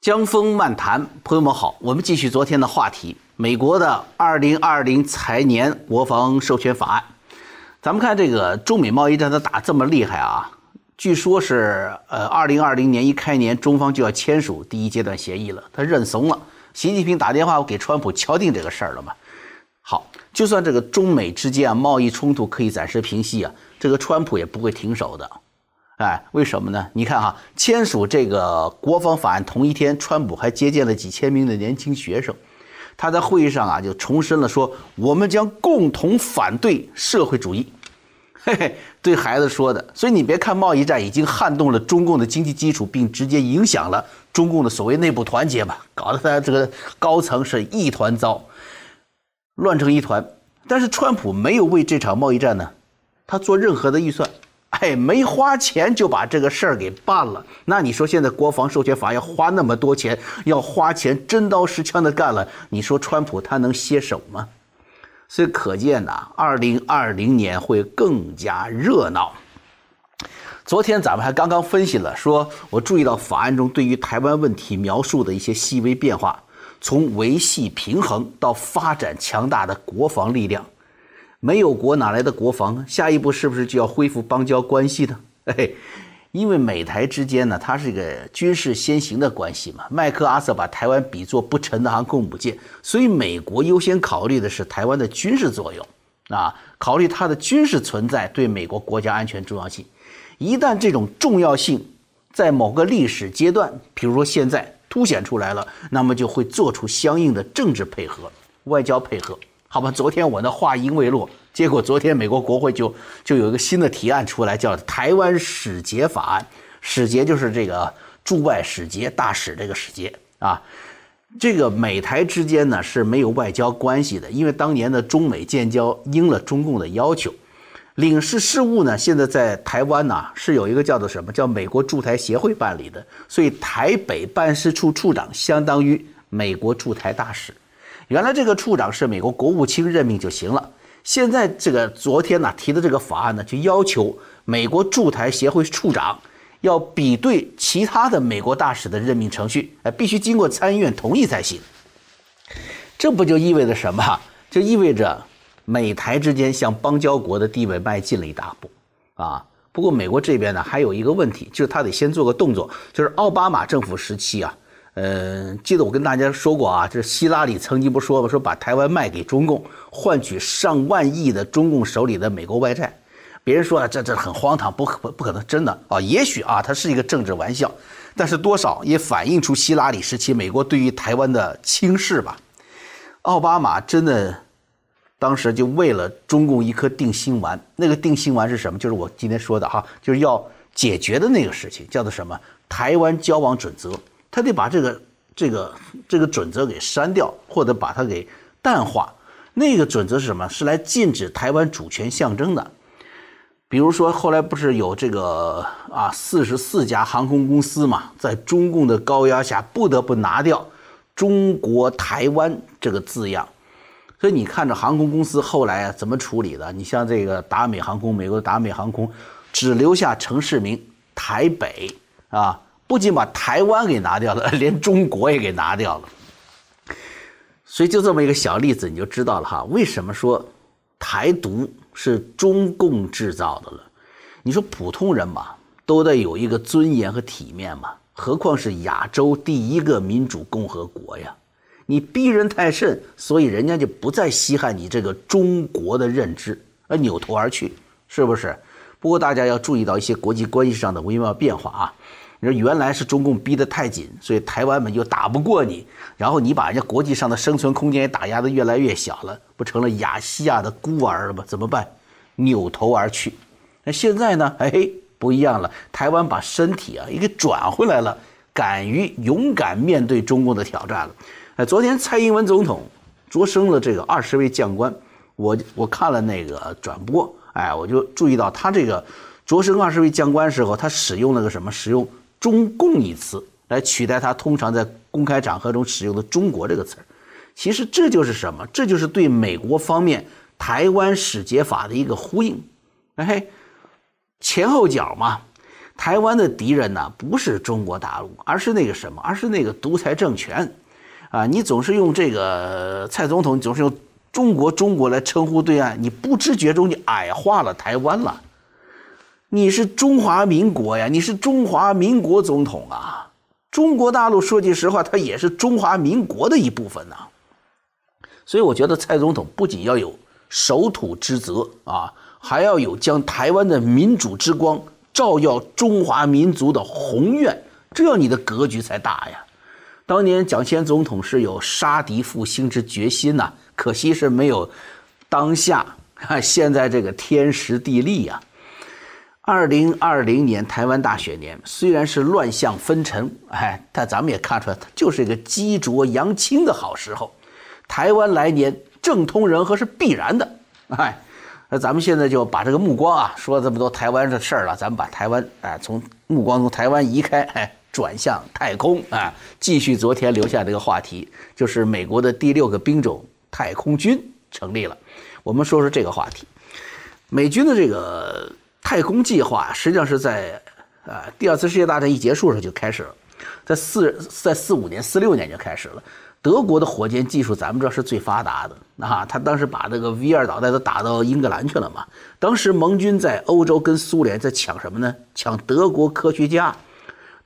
江峰漫谈，朋友们好，我们继续昨天的话题。美国的二零二零财年国防授权法案，咱们看这个中美贸易战，他打这么厉害啊！据说是，呃，二零二零年一开年，中方就要签署第一阶段协议了，他认怂了。习近平打电话给川普敲定这个事儿了嘛？好，就算这个中美之间啊贸易冲突可以暂时平息啊，这个川普也不会停手的。哎，为什么呢？你看哈，签署这个国防法案同一天，川普还接见了几千名的年轻学生，他在会议上啊就重申了说：“我们将共同反对社会主义。”嘿嘿，对孩子说的。所以你别看贸易战已经撼动了中共的经济基础，并直接影响了中共的所谓内部团结吧，搞得他这个高层是一团糟，乱成一团。但是川普没有为这场贸易战呢，他做任何的预算。哎，没花钱就把这个事儿给办了。那你说现在国防授权法要花那么多钱，要花钱真刀实枪的干了，你说川普他能歇手吗？所以可见呐，二零二零年会更加热闹。昨天咱们还刚刚分析了，说我注意到法案中对于台湾问题描述的一些细微变化，从维系平衡到发展强大的国防力量。没有国哪来的国防啊？下一步是不是就要恢复邦交关系呢？哎，因为美台之间呢，它是一个军事先行的关系嘛。麦克阿瑟把台湾比作不沉的航空母舰，所以美国优先考虑的是台湾的军事作用啊，考虑它的军事存在对美国国家安全重要性。一旦这种重要性在某个历史阶段，比如说现在凸显出来了，那么就会做出相应的政治配合、外交配合。好吧，昨天我的话音未落，结果昨天美国国会就就有一个新的提案出来，叫《台湾使节法案》。使节就是这个驻外使节、大使这个使节啊。这个美台之间呢是没有外交关系的，因为当年的中美建交应了中共的要求。领事事务呢，现在在台湾呢是有一个叫做什么，叫美国驻台协会办理的，所以台北办事处处长相当于美国驻台大使。原来这个处长是美国国务卿任命就行了，现在这个昨天呢提的这个法案呢，就要求美国驻台协会处长要比对其他的美国大使的任命程序，哎，必须经过参议院同意才行。这不就意味着什么？就意味着美台之间向邦交国的地位迈进了一大步啊！不过美国这边呢，还有一个问题，就是他得先做个动作，就是奥巴马政府时期啊。呃，记得我跟大家说过啊，这希拉里曾经不说吧，说把台湾卖给中共，换取上万亿的中共手里的美国外债。别人说啊，这这很荒唐，不不不可能真的啊。也许啊，它是一个政治玩笑，但是多少也反映出希拉里时期美国对于台湾的轻视吧。奥巴马真的当时就为了中共一颗定心丸，那个定心丸是什么？就是我今天说的哈，就是要解决的那个事情，叫做什么？台湾交往准则。他得把这个这个这个准则给删掉，或者把它给淡化。那个准则是什么？是来禁止台湾主权象征的。比如说，后来不是有这个啊，四十四家航空公司嘛，在中共的高压下，不得不拿掉“中国台湾”这个字样。所以你看，这航空公司后来怎么处理的？你像这个达美航空，美国达美航空只留下城市名“台北”啊。不仅把台湾给拿掉了，连中国也给拿掉了。所以就这么一个小例子，你就知道了哈，为什么说台独是中共制造的了？你说普通人嘛，都得有一个尊严和体面嘛，何况是亚洲第一个民主共和国呀？你逼人太甚，所以人家就不再稀罕你这个中国的认知，而扭头而去，是不是？不过大家要注意到一些国际关系上的微妙变化啊！你说原来是中共逼得太紧，所以台湾们又打不过你，然后你把人家国际上的生存空间也打压的越来越小了，不成了亚细亚的孤儿了吗？怎么办？扭头而去。那现在呢？哎，不一样了，台湾把身体啊，也给转回来了，敢于勇敢面对中共的挑战了。哎，昨天蔡英文总统擢升了这个二十位将官，我我看了那个转播。哎，我就注意到他这个擢升二十位将官时候，他使用了个什么，使用“中共”一词来取代他通常在公开场合中使用的“中国”这个词儿。其实这就是什么？这就是对美国方面台湾使节法的一个呼应。哎，前后脚嘛。台湾的敌人呢，不是中国大陆，而是那个什么，而是那个独裁政权。啊，你总是用这个蔡总统，总是用。中国，中国来称呼对岸，你不知觉中你矮化了台湾了。你是中华民国呀，你是中华民国总统啊。中国大陆说句实话，它也是中华民国的一部分呐。所以我觉得蔡总统不仅要有守土之责啊，还要有将台湾的民主之光照耀中华民族的宏愿，这样你的格局才大呀。当年蒋先总统是有杀敌复兴之决心呐，可惜是没有当下啊，现在这个天时地利呀。二零二零年台湾大选年，虽然是乱象纷呈，哎，但咱们也看出来，它就是一个鸡浊扬清的好时候。台湾来年政通人和是必然的，哎，那咱们现在就把这个目光啊，说了这么多台湾的事儿了，咱们把台湾哎，从目光从台湾移开。转向太空啊！继续昨天留下这个话题，就是美国的第六个兵种——太空军成立了。我们说说这个话题。美军的这个太空计划实际上是在啊，第二次世界大战一结束的时候就开始了，在四在四五年、四六年就开始了。德国的火箭技术咱们知道是最发达的啊，他当时把那个 V 二导弹都打到英格兰去了嘛。当时盟军在欧洲跟苏联在抢什么呢？抢德国科学家。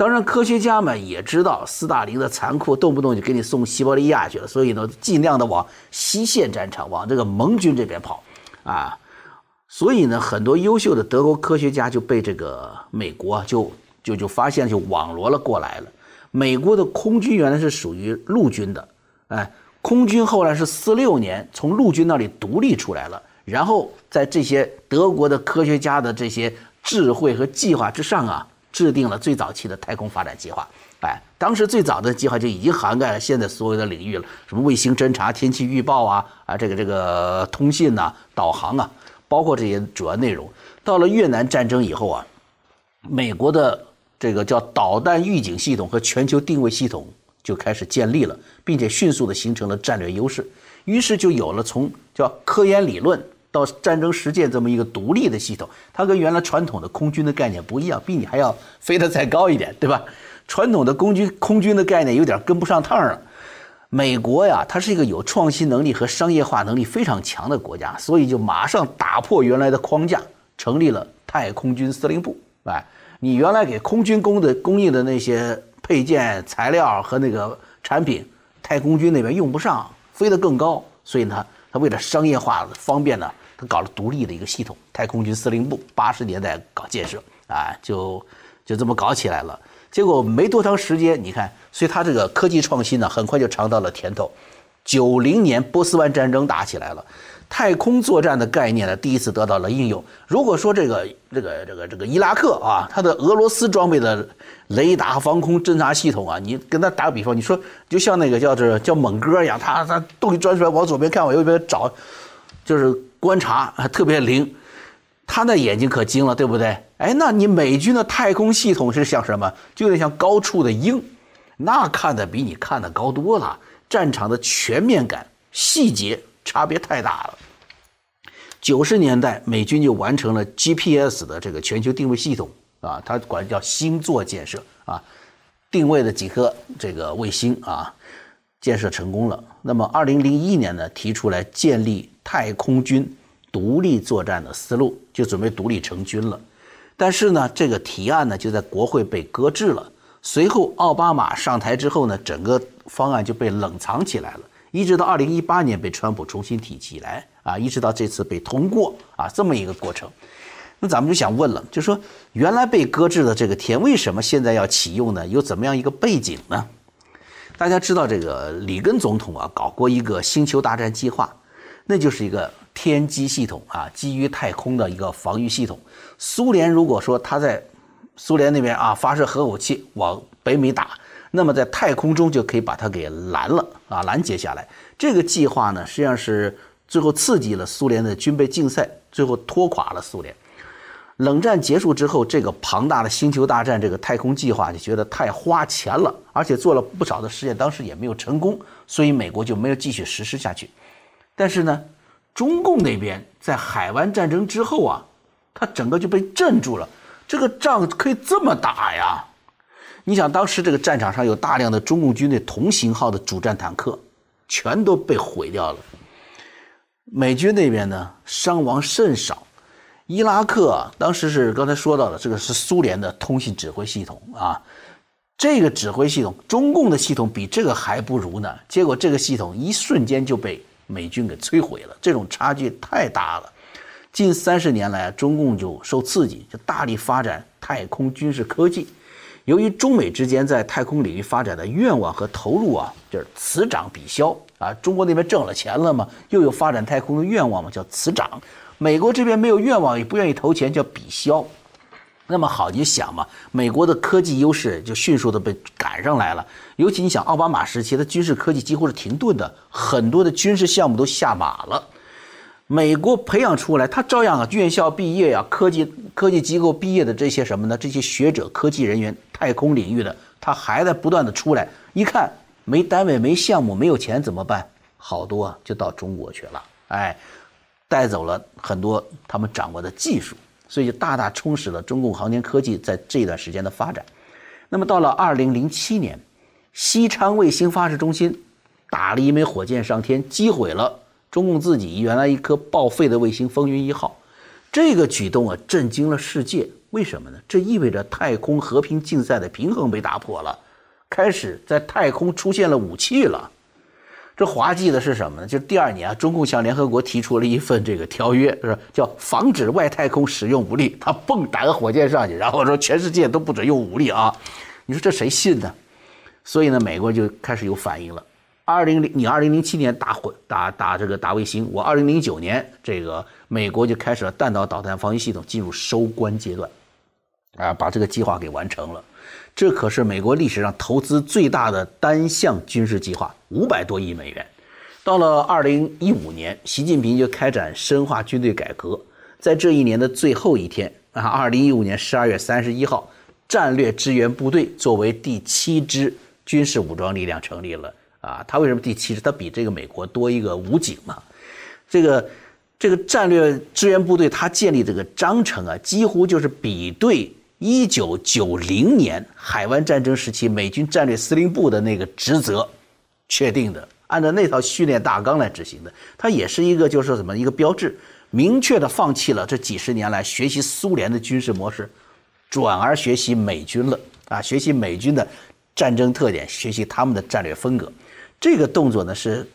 当然，科学家们也知道斯大林的残酷，动不动就给你送西伯利亚去了，所以呢，尽量的往西线战场、往这个盟军这边跑，啊，所以呢，很多优秀的德国科学家就被这个美国就就就发现，就网罗了过来了。美国的空军原来是属于陆军的，哎，空军后来是四六年从陆军那里独立出来了，然后在这些德国的科学家的这些智慧和计划之上啊。制定了最早期的太空发展计划，哎，当时最早的计划就已经涵盖了现在所有的领域了，什么卫星侦察、天气预报啊，啊，这个这个通信啊、导航啊，包括这些主要内容。到了越南战争以后啊，美国的这个叫导弹预警系统和全球定位系统就开始建立了，并且迅速的形成了战略优势，于是就有了从叫科研理论。到战争实践这么一个独立的系统，它跟原来传统的空军的概念不一样，比你还要飞得再高一点，对吧？传统的空军空军的概念有点跟不上趟了。美国呀，它是一个有创新能力和商业化能力非常强的国家，所以就马上打破原来的框架，成立了太空军司令部。哎，你原来给空军供的供应的那些配件、材料和那个产品，太空军那边用不上，飞得更高，所以呢，它为了商业化方便呢。他搞了独立的一个系统，太空军司令部八十年代搞建设啊，就就这么搞起来了。结果没多长时间，你看，所以他这个科技创新呢，很快就尝到了甜头。九零年波斯湾战争打起来了，太空作战的概念呢，第一次得到了应用。如果说这个这个这个这个伊拉克啊，它的俄罗斯装备的雷达防空侦察系统啊，你跟他打个比方，你说就像那个叫这叫猛哥一样，他他东西钻出来，往左边看，往右边找。就是观察特别灵，他那眼睛可精了，对不对？哎，那你美军的太空系统是像什么？就得像高处的鹰，那看得比你看的高多了，战场的全面感、细节差别太大了。九十年代，美军就完成了 GPS 的这个全球定位系统啊，它管叫星座建设啊，定位的几颗这个卫星啊，建设成功了。那么，二零零一年呢，提出来建立。太空军独立作战的思路就准备独立成军了，但是呢，这个提案呢就在国会被搁置了。随后，奥巴马上台之后呢，整个方案就被冷藏起来了，一直到二零一八年被川普重新提起来啊，一直到这次被通过啊，这么一个过程。那咱们就想问了，就说原来被搁置的这个田，为什么现在要启用呢？有怎么样一个背景呢？大家知道，这个里根总统啊搞过一个星球大战计划。那就是一个天基系统啊，基于太空的一个防御系统。苏联如果说他在苏联那边啊发射核武器往北美打，那么在太空中就可以把它给拦了啊，拦截下来。这个计划呢，实际上是最后刺激了苏联的军备竞赛，最后拖垮了苏联。冷战结束之后，这个庞大的星球大战这个太空计划就觉得太花钱了，而且做了不少的实验，当时也没有成功，所以美国就没有继续实施下去。但是呢，中共那边在海湾战争之后啊，他整个就被镇住了。这个仗可以这么打呀？你想，当时这个战场上有大量的中共军队同型号的主战坦克，全都被毁掉了。美军那边呢，伤亡甚少。伊拉克当时是刚才说到的，这个是苏联的通信指挥系统啊，这个指挥系统，中共的系统比这个还不如呢。结果这个系统一瞬间就被。美军给摧毁了，这种差距太大了。近三十年来，中共就受刺激，就大力发展太空军事科技。由于中美之间在太空领域发展的愿望和投入啊，就是此长彼消啊。中国那边挣了钱了嘛，又有发展太空的愿望嘛，叫此长；美国这边没有愿望，也不愿意投钱，叫彼消。那么好，你想嘛，美国的科技优势就迅速的被赶上来了。尤其你想奥巴马时期，的军事科技几乎是停顿的，很多的军事项目都下马了。美国培养出来，他照样啊，院校毕业呀，科技科技机构毕业的这些什么呢？这些学者、科技人员，太空领域的，他还在不断的出来。一看没单位、没项目、没有钱怎么办？好多啊，就到中国去了，哎，带走了很多他们掌握的技术。所以就大大充实了中共航天科技在这段时间的发展。那么到了二零零七年，西昌卫星发射中心打了一枚火箭上天，击毁了中共自己原来一颗报废的卫星“风云一号”。这个举动啊，震惊了世界。为什么呢？这意味着太空和平竞赛的平衡被打破了，开始在太空出现了武器了。这滑稽的是什么呢？就是第二年啊，中共向联合国提出了一份这个条约，是叫防止外太空使用武力。他蹦打个火箭上去，然后说全世界都不准用武力啊！你说这谁信呢？所以呢，美国就开始有反应了。二零零，你二零零七年打火打打这个打卫星，我二零零九年这个美国就开始了弹道导弹防御系统进入收官阶段，啊，把这个计划给完成了。这可是美国历史上投资最大的单项军事计划，五百多亿美元。到了二零一五年，习近平就开展深化军队改革，在这一年的最后一天啊，二零一五年十二月三十一号，战略支援部队作为第七支军事武装力量成立了啊。他为什么第七支？他比这个美国多一个武警嘛。这个这个战略支援部队它建立这个章程啊，几乎就是比对。一九九零年海湾战争时期，美军战略司令部的那个职责确定的，按照那套训练大纲来执行的，它也是一个就是什么一个标志，明确的放弃了这几十年来学习苏联的军事模式，转而学习美军了啊，学习美军的战争特点，学习他们的战略风格。这个动作呢，是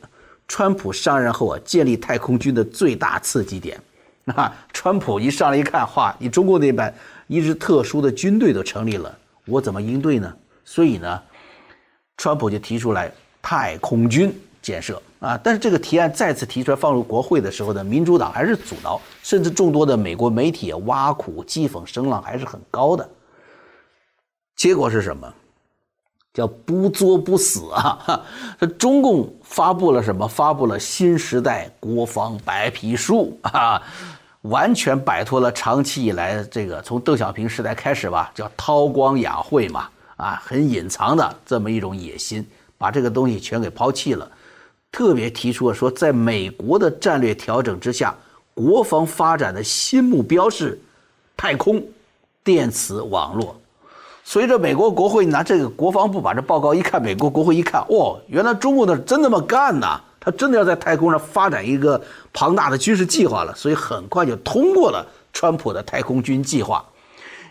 川普上任后啊，建立太空军的最大刺激点啊。川普一上来一看，哇，你中共那班。一支特殊的军队都成立了，我怎么应对呢？所以呢，川普就提出来太空军建设啊。但是这个提案再次提出来放入国会的时候呢，民主党还是阻挠，甚至众多的美国媒体挖苦讥讽，声浪还是很高的。结果是什么？叫不作不死啊！这 中共发布了什么？发布了新时代国防白皮书啊！完全摆脱了长期以来这个从邓小平时代开始吧，叫韬光养晦嘛，啊，很隐藏的这么一种野心，把这个东西全给抛弃了。特别提出了说，在美国的战略调整之下，国防发展的新目标是太空、电磁网络。随着美国国会拿这个国防部把这报告一看，美国国会一看，哦，原来中国的真那么干呐！他真的要在太空上发展一个庞大的军事计划了，所以很快就通过了川普的太空军计划。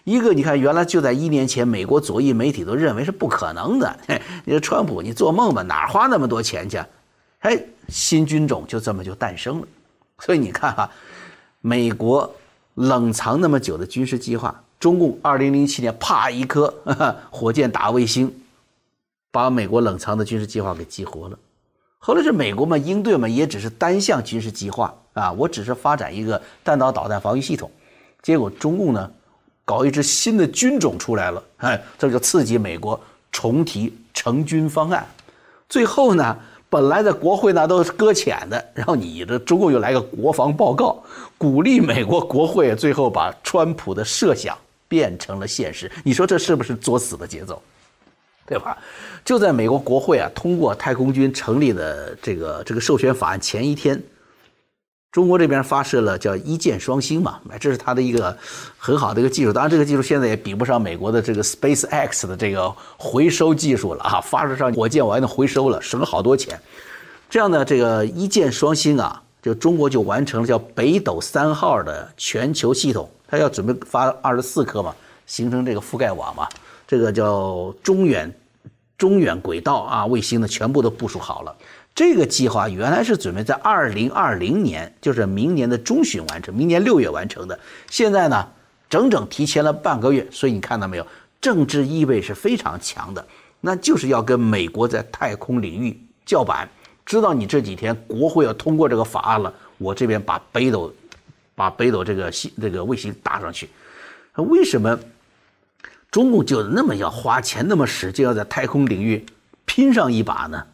一个，你看，原来就在一年前，美国左翼媒体都认为是不可能的。你说川普，你做梦吧，哪花那么多钱去？哎，新军种就这么就诞生了。所以你看啊，美国冷藏那么久的军事计划，中共二零零七年啪一颗 火箭打卫星，把美国冷藏的军事计划给激活了。后来是美国嘛应对嘛，也只是单向军事计划啊，我只是发展一个弹道导弹防御系统，结果中共呢，搞一支新的军种出来了，哎，这就刺激美国重提成军方案，最后呢，本来在国会呢都是搁浅的，然后你的中共又来个国防报告，鼓励美国国会，最后把川普的设想变成了现实，你说这是不是作死的节奏？对吧？就在美国国会啊通过太空军成立的这个这个授权法案前一天，中国这边发射了叫一箭双星嘛，哎，这是它的一个很好的一个技术。当然，这个技术现在也比不上美国的这个 Space X 的这个回收技术了啊，发射上火箭完了回收了，省了好多钱。这样呢，这个一箭双星啊，就中国就完成了叫北斗三号的全球系统，它要准备发二十四颗嘛，形成这个覆盖网嘛。这个叫中远，中远轨道啊卫星呢，全部都部署好了。这个计划原来是准备在二零二零年，就是明年的中旬完成，明年六月完成的。现在呢，整整提前了半个月。所以你看到没有，政治意味是非常强的。那就是要跟美国在太空领域叫板。知道你这几天国会要通过这个法案了，我这边把北斗，把北斗这个星这个卫星搭上去。那为什么？中共就那么要花钱，那么使劲，要在太空领域拼上一把呢？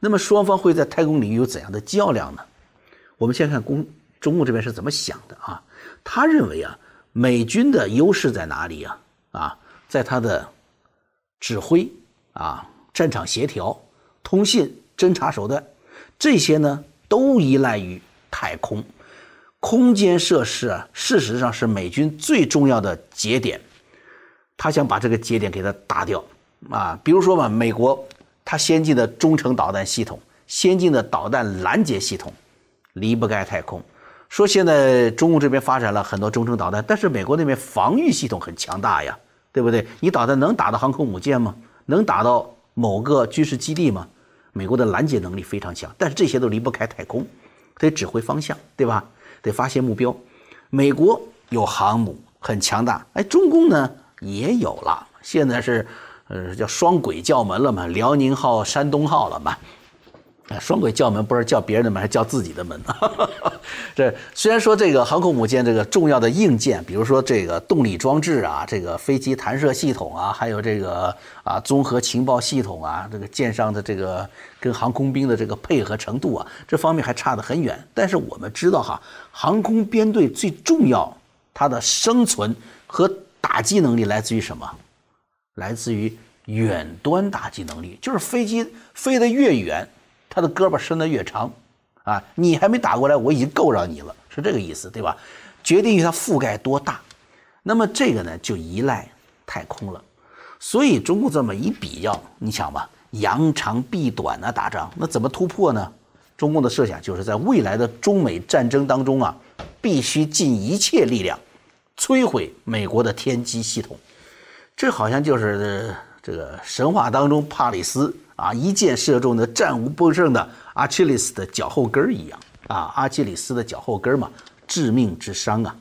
那么双方会在太空领域有怎样的较量呢？我们先看公中共这边是怎么想的啊？他认为啊，美军的优势在哪里呀？啊，在他的指挥啊、战场协调、通信、侦察手段这些呢，都依赖于太空空间设施啊。事实上是美军最重要的节点。他想把这个节点给它打掉啊，比如说吧，美国它先进的中程导弹系统、先进的导弹拦截系统，离不开太空。说现在中共这边发展了很多中程导弹，但是美国那边防御系统很强大呀，对不对？你导弹能打到航空母舰吗？能打到某个军事基地吗？美国的拦截能力非常强，但是这些都离不开太空，得指挥方向，对吧？得发现目标。美国有航母，很强大。哎，中共呢？也有了，现在是，呃，叫双轨叫门了嘛？辽宁号、山东号了嘛？啊，双轨叫门不是叫别人的门，还叫自己的门。这虽然说这个航空母舰这个重要的硬件，比如说这个动力装置啊，这个飞机弹射系统啊，还有这个啊综合情报系统啊，这个舰上的这个跟航空兵的这个配合程度啊，这方面还差得很远。但是我们知道哈，航空编队最重要，它的生存和。打击能力来自于什么？来自于远端打击能力，就是飞机飞得越远，它的胳膊伸得越长，啊，你还没打过来，我已经够着你了，是这个意思，对吧？决定于它覆盖多大。那么这个呢，就依赖太空了。所以中共这么一比较，你想吧，扬长避短呢，打仗那怎么突破呢？中共的设想就是在未来的中美战争当中啊，必须尽一切力量。摧毁美国的天基系统，这好像就是这个神话当中帕里斯啊一箭射中的战无不胜的阿基里斯的脚后跟一样啊，阿基里斯的脚后跟儿嘛，致命之伤啊！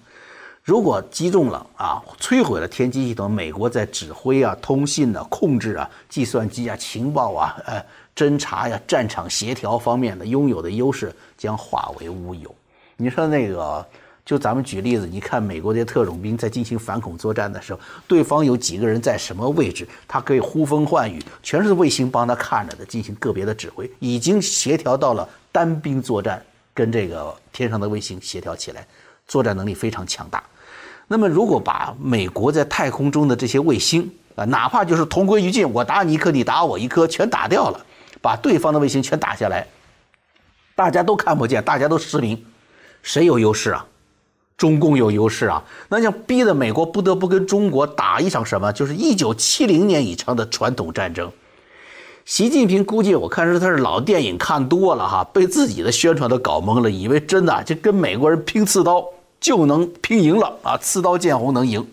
如果击中了啊，摧毁了天基系统，美国在指挥啊、通信啊、控制啊、计算机啊、情报啊、呃、侦查呀、战场协调方面的拥有的优势将化为乌有。你说那个？就咱们举例子，你看美国的特种兵在进行反恐作战的时候，对方有几个人在什么位置，他可以呼风唤雨，全是卫星帮他看着的，进行个别的指挥，已经协调到了单兵作战跟这个天上的卫星协调起来，作战能力非常强大。那么如果把美国在太空中的这些卫星啊，哪怕就是同归于尽，我打你一颗，你打我一颗，全打掉了，把对方的卫星全打下来，大家都看不见，大家都失明，谁有优势啊？中共有优势啊，那就逼得美国不得不跟中国打一场什么？就是一九七零年以上的传统战争。习近平估计，我看是他是老电影看多了哈，被自己的宣传都搞懵了，以为真的就跟美国人拼刺刀就能拼赢了啊！刺刀见红能赢？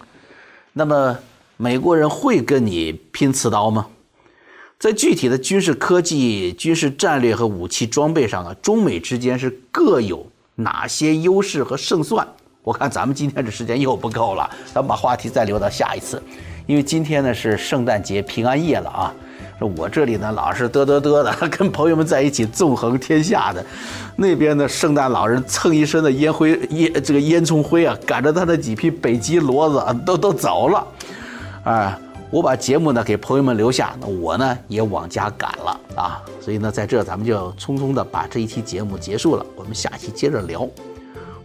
那么美国人会跟你拼刺刀吗？在具体的军事科技、军事战略和武器装备上啊，中美之间是各有哪些优势和胜算？我看咱们今天这时间又不够了，咱们把话题再留到下一次。因为今天呢是圣诞节平安夜了啊，我这里呢老是嘚嘚嘚的，跟朋友们在一起纵横天下的，那边的圣诞老人蹭一身的烟灰烟这个烟囱灰啊，赶着他的几匹北极骡子都都走了，哎，我把节目呢给朋友们留下，我呢也往家赶了啊，所以呢在这咱们就匆匆的把这一期节目结束了，我们下期接着聊，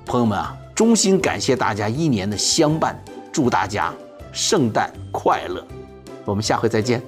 朋友们啊。衷心感谢大家一年的相伴，祝大家圣诞快乐！我们下回再见。